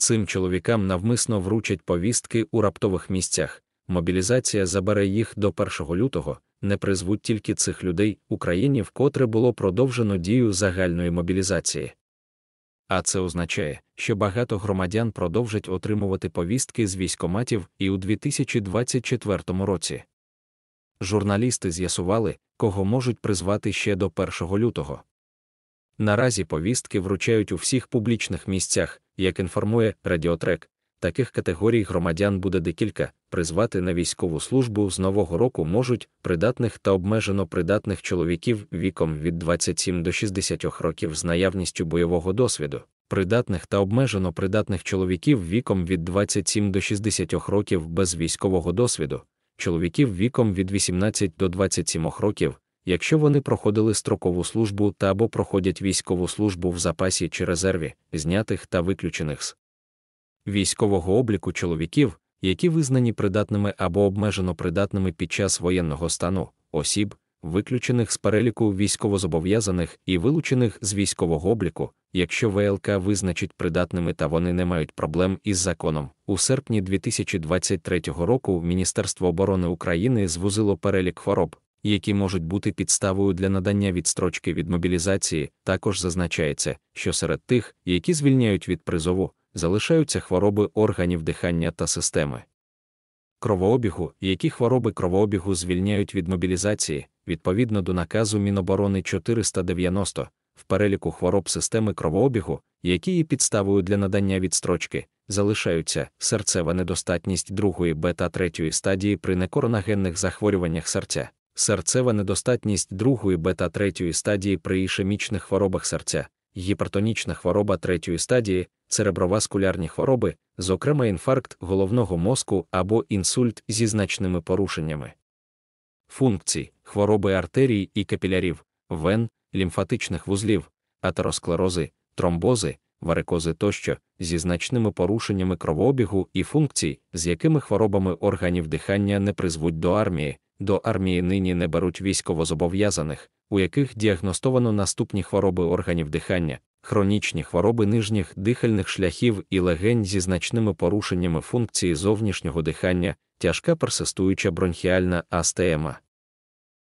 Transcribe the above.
Цим чоловікам навмисно вручать повістки у раптових місцях. Мобілізація забере їх до 1 лютого, не призвуть тільки цих людей Україні, вкотре було продовжено дію загальної мобілізації. А це означає, що багато громадян продовжать отримувати повістки з військоматів і у 2024 році. Журналісти з'ясували, кого можуть призвати ще до 1 лютого. Наразі повістки вручають у всіх публічних місцях як інформує Радіотрек, таких категорій громадян буде декілька призвати на військову службу з нового року можуть придатних та обмежено придатних чоловіків віком від 27 до 60 років з наявністю бойового досвіду. Придатних та обмежено придатних чоловіків віком від 27 до 60 років без військового досвіду, чоловіків віком від 18 до 27 років, якщо вони проходили строкову службу та або проходять військову службу в запасі чи резерві, знятих та виключених з військового обліку чоловіків, які визнані придатними або обмежено придатними під час воєнного стану, осіб, виключених з переліку військовозобов'язаних і вилучених з військового обліку, якщо ВЛК визначить придатними та вони не мають проблем із законом. У серпні 2023 року Міністерство оборони України звузило перелік хвороб, які можуть бути підставою для надання відстрочки від мобілізації, також зазначається, що серед тих, які звільняють від призову, залишаються хвороби органів дихання та системи. Кровообігу, які хвороби кровообігу звільняють від мобілізації, відповідно до наказу Міноборони 490, в переліку хвороб системи кровообігу, які є підставою для надання відстрочки, залишаються серцева недостатність другої бета третьої стадії при некоронагенних захворюваннях серця, серцева недостатність другої бета третьої стадії при ішемічних хворобах серця, гіпертонічна хвороба третьої стадії, цереброваскулярні хвороби, зокрема інфаркт головного мозку або інсульт зі значними порушеннями. Функції, хвороби артерій і капілярів, вен, лімфатичних вузлів, атеросклерози, тромбози, варикози тощо зі значними порушеннями кровообігу і функцій, з якими хворобами органів дихання не призвуть до армії, до армії нині не беруть військовозобов'язаних, у яких діагностовано наступні хвороби органів дихання, хронічні хвороби нижніх дихальних шляхів і легень зі значними порушеннями функції зовнішнього дихання, тяжка персистуюча бронхіальна астема.